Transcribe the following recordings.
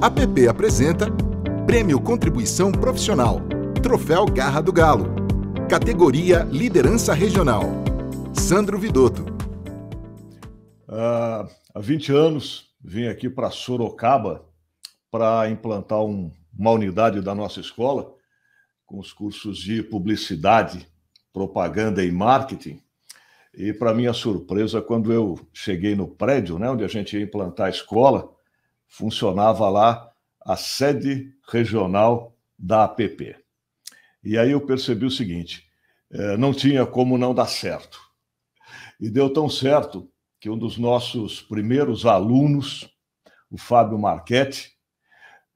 A PP apresenta Prêmio Contribuição Profissional, Troféu Garra do Galo, categoria Liderança Regional. Sandro Vidotto. Ah, há 20 anos vim aqui para Sorocaba para implantar um, uma unidade da nossa escola com os cursos de publicidade, propaganda e marketing. E para minha surpresa, quando eu cheguei no prédio, né, onde a gente ia implantar a escola, funcionava lá a sede regional da APP. E aí eu percebi o seguinte: é, não tinha como não dar certo. E deu tão certo que um dos nossos primeiros alunos, o Fábio Marchetti,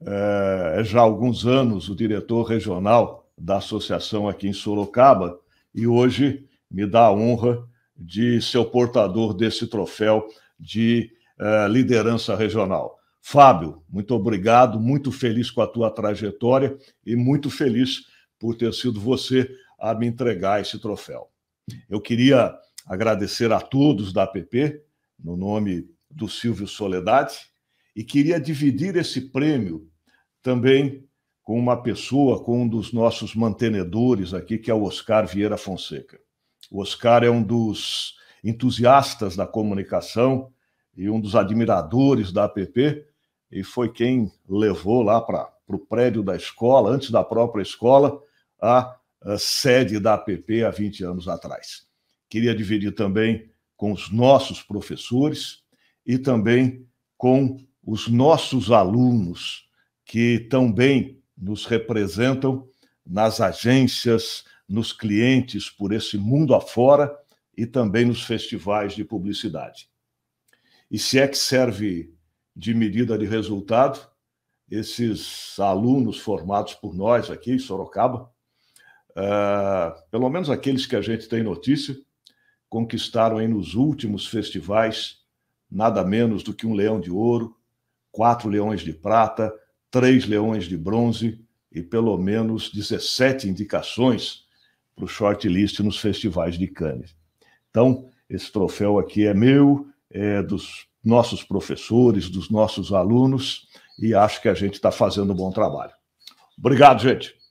é, é já há alguns anos o diretor regional da associação aqui em Sorocaba, e hoje me dá a honra de ser o portador desse troféu de é, liderança regional. Fábio, muito obrigado, muito feliz com a tua trajetória e muito feliz por ter sido você a me entregar esse troféu. Eu queria agradecer a todos da APP, no nome do Silvio Soledade, e queria dividir esse prêmio também com uma pessoa, com um dos nossos mantenedores aqui, que é o Oscar Vieira Fonseca. O Oscar é um dos entusiastas da comunicação e um dos admiradores da APP, e foi quem levou lá para o prédio da escola, antes da própria escola, a, a sede da APP há 20 anos atrás. Queria dividir também com os nossos professores e também com os nossos alunos, que também nos representam nas agências, nos clientes por esse mundo afora e também nos festivais de publicidade. E se é que serve de medida de resultado, esses alunos formados por nós aqui em Sorocaba, uh, pelo menos aqueles que a gente tem notícia, conquistaram aí nos últimos festivais nada menos do que um leão de ouro, quatro leões de prata, três leões de bronze e pelo menos 17 indicações para o shortlist nos festivais de Cannes. Então, esse troféu aqui é meu, é dos nossos professores, dos nossos alunos, e acho que a gente está fazendo um bom trabalho. Obrigado, gente.